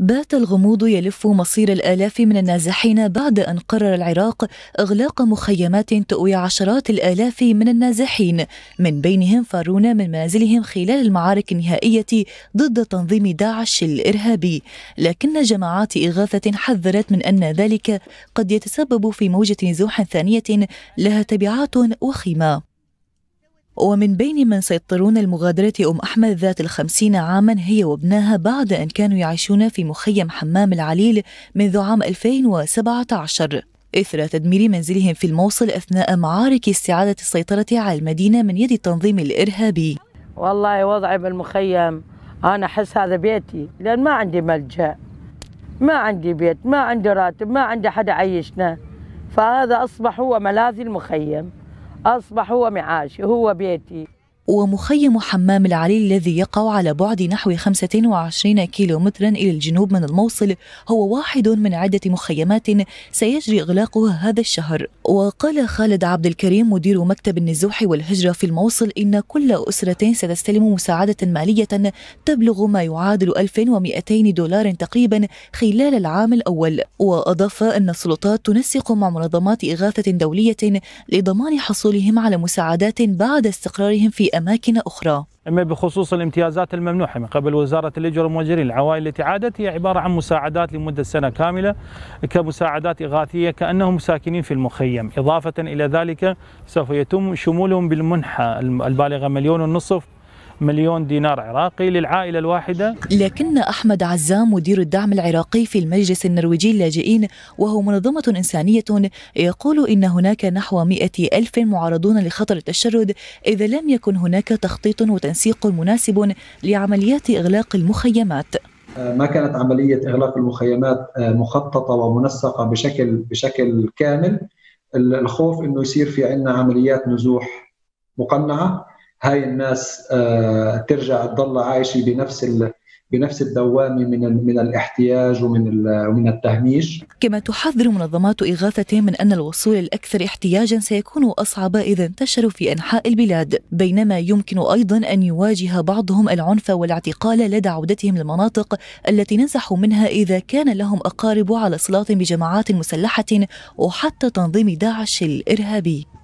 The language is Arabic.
بات الغموض يلف مصير الآلاف من النازحين بعد أن قرر العراق إغلاق مخيمات تؤوي عشرات الآلاف من النازحين من بينهم فارون من منازلهم خلال المعارك النهائية ضد تنظيم داعش الإرهابي لكن جماعات إغاثة حذرت من أن ذلك قد يتسبب في موجة نزوح ثانية لها تبعات وخيمة ومن بين من سيضطرون لمغادرة أم أحمد ذات الخمسين عاما هي وابنها بعد أن كانوا يعيشون في مخيم حمام العليل منذ عام 2017 إثر تدمير منزلهم في الموصل أثناء معارك استعادة السيطرة على المدينة من يد التنظيم الإرهابي والله وضعي بالمخيم أنا أحس هذا بيتي لأن ما عندي ملجأ ما عندي بيت ما عندي راتب ما عندي حدا عيشنا فهذا أصبح هو ملاذي المخيم أصبح هو معاشي هو بيتي ومخيم حمام العليل الذي يقع على بعد نحو 25 كيلومترا إلى الجنوب من الموصل هو واحد من عدة مخيمات سيجري إغلاقها هذا الشهر وقال خالد عبد الكريم مدير مكتب النزوح والهجرة في الموصل إن كل أسرة ستستلم مساعدة مالية تبلغ ما يعادل 1200 دولار تقريبا خلال العام الأول وأضاف أن السلطات تنسق مع منظمات إغاثة دولية لضمان حصولهم على مساعدات بعد استقرارهم في أماكن أخرى أما بخصوص الامتيازات الممنوحة من قبل وزارة الإجر والمؤجرين العوائل التي عادت هي عبارة عن مساعدات لمدة سنة كاملة كمساعدات إغاثية كأنهم ساكنين في المخيم إضافة إلى ذلك سوف يتم شمولهم بالمنحة البالغة مليون ونصف مليون دينار عراقي للعائلة الواحدة لكن أحمد عزام مدير الدعم العراقي في المجلس النرويجي اللاجئين وهو منظمة إنسانية يقول إن هناك نحو مئة ألف معرضون لخطر التشرد إذا لم يكن هناك تخطيط وتنسيق مناسب لعمليات إغلاق المخيمات ما كانت عملية إغلاق المخيمات آه، مخططة ومنسقة بشكل بشكل كامل الخوف انه يصير في عندنا عمليات نزوح مقنعه هاي الناس آه، ترجع تضل عايشه بنفس ال... بنفس الدوامه من من الاحتياج ومن ومن التهميش. كما تحذر منظمات اغاثه من ان الوصول الاكثر احتياجا سيكون اصعب اذا انتشروا في انحاء البلاد، بينما يمكن ايضا ان يواجه بعضهم العنف والاعتقال لدى عودتهم للمناطق التي نزحوا منها اذا كان لهم اقارب على صلات بجماعات مسلحه وحتى تنظيم داعش الارهابي.